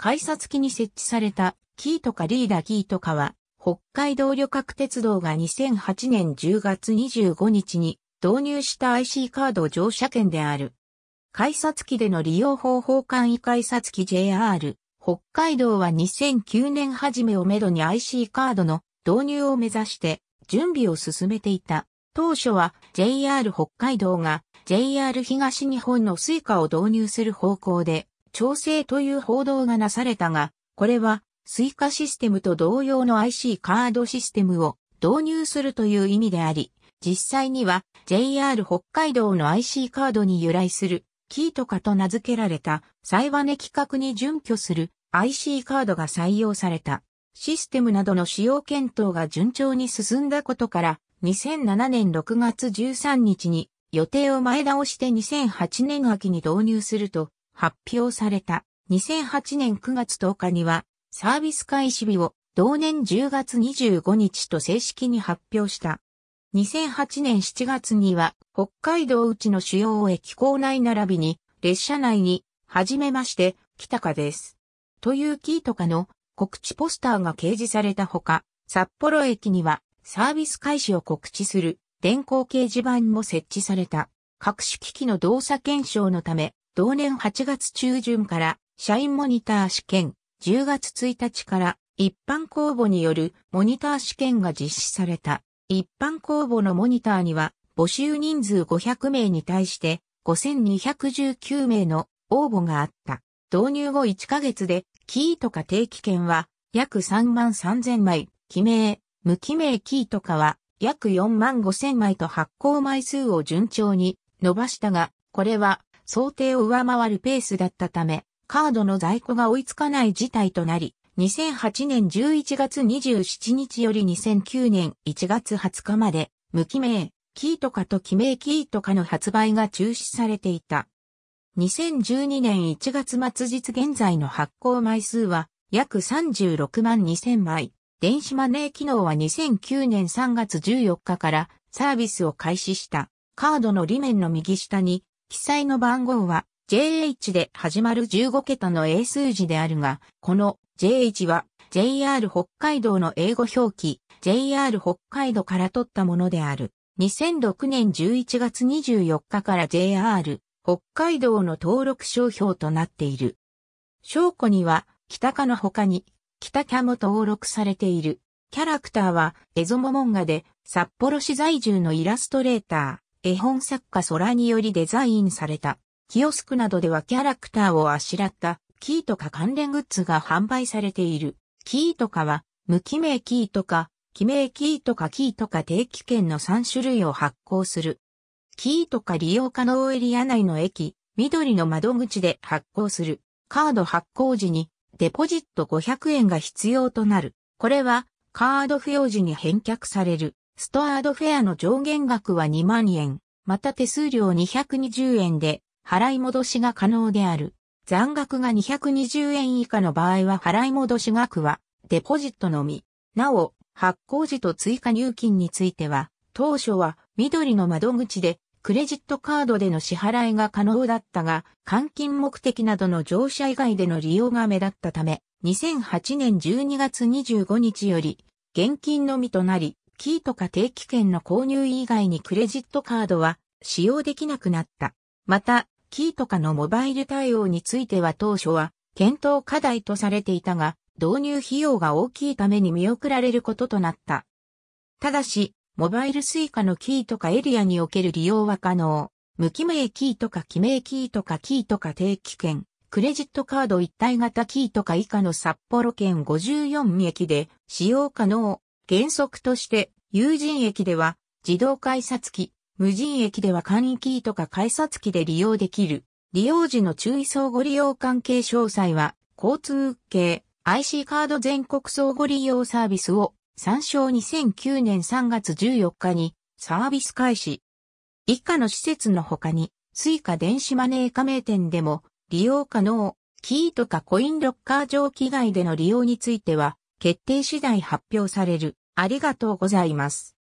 改札機に設置されたキートカリーダーキートカは、北海道旅客鉄道が2008年10月25日に導入した IC カード乗車券である。改札機での利用方法簡易改札機 JR、北海道は2009年初めをめどに IC カードの導入を目指して準備を進めていた。当初は JR 北海道が JR 東日本のスイカを導入する方向で調整という報道がなされたが、これは、スイカシステムと同様の IC カードシステムを導入するという意味であり、実際には JR 北海道の IC カードに由来するキートカと名付けられたサイバネ規格に準拠する IC カードが採用されたシステムなどの使用検討が順調に進んだことから2007年6月13日に予定を前倒して2008年秋に導入すると発表された2008年9月10日にはサービス開始日を同年10月25日と正式に発表した。2008年7月には北海道内の主要駅構内並びに列車内に、はじめまして、北かです。というキートカの告知ポスターが掲示されたほか、札幌駅にはサービス開始を告知する電光掲示板も設置された。各種機器の動作検証のため、同年8月中旬から社員モニター試験、10月1日から一般公募によるモニター試験が実施された。一般公募のモニターには募集人数500名に対して5219名の応募があった。導入後1ヶ月でキーとか定期券は約3万3000枚、記名、無記名キーとかは約4万5000枚と発行枚数を順調に伸ばしたが、これは想定を上回るペースだったため、カードの在庫が追いつかない事態となり、2008年11月27日より2009年1月20日まで、無記名、キートカと記名キートカの発売が中止されていた。2012年1月末日現在の発行枚数は約36万2000枚。電子マネー機能は2009年3月14日からサービスを開始した。カードの裏面の右下に記載の番号は JH で始まる15桁の英数字であるが、この JH は JR 北海道の英語表記 JR 北海道から取ったものである。2006年11月24日から JR 北海道の登録商標となっている。証拠には北家の他に北キャも登録されている。キャラクターはエゾモモンガで札幌市在住のイラストレーター。絵本作家空によりデザインされた、キオスクなどではキャラクターをあしらったキーとか関連グッズが販売されている。キーとかは、無記名キーとか、記名キーとかキーとか定期券の3種類を発行する。キーとか利用可能エリア内の駅、緑の窓口で発行する。カード発行時にデポジット500円が必要となる。これはカード不要時に返却される。ストアードフェアの上限額は2万円、また手数料220円で払い戻しが可能である。残額が220円以下の場合は払い戻し額はデポジットのみ。なお、発行時と追加入金については、当初は緑の窓口でクレジットカードでの支払いが可能だったが、換金目的などの乗車以外での利用が目立ったため、2008年12月25日より現金のみとなり、キーとか定期券の購入以外にクレジットカードは使用できなくなった。また、キーとかのモバイル対応については当初は検討課題とされていたが、導入費用が大きいために見送られることとなった。ただし、モバイルスイカのキーとかエリアにおける利用は可能。無記名キーとか記名キーとかキーとか定期券、クレジットカード一体型キーとか以下の札幌圏54駅で使用可能。原則として有人駅では自動改札機、無人駅では簡易キーとか改札機で利用できる。利用時の注意相互利用関係詳細は、交通系 IC カード全国相互利用サービスを参照2009年3月14日にサービス開始。以下の施設の他に、スイカ電子マネー加盟店でも利用可能、キーとかコインロッカー上記外での利用については、決定次第発表される。ありがとうございます。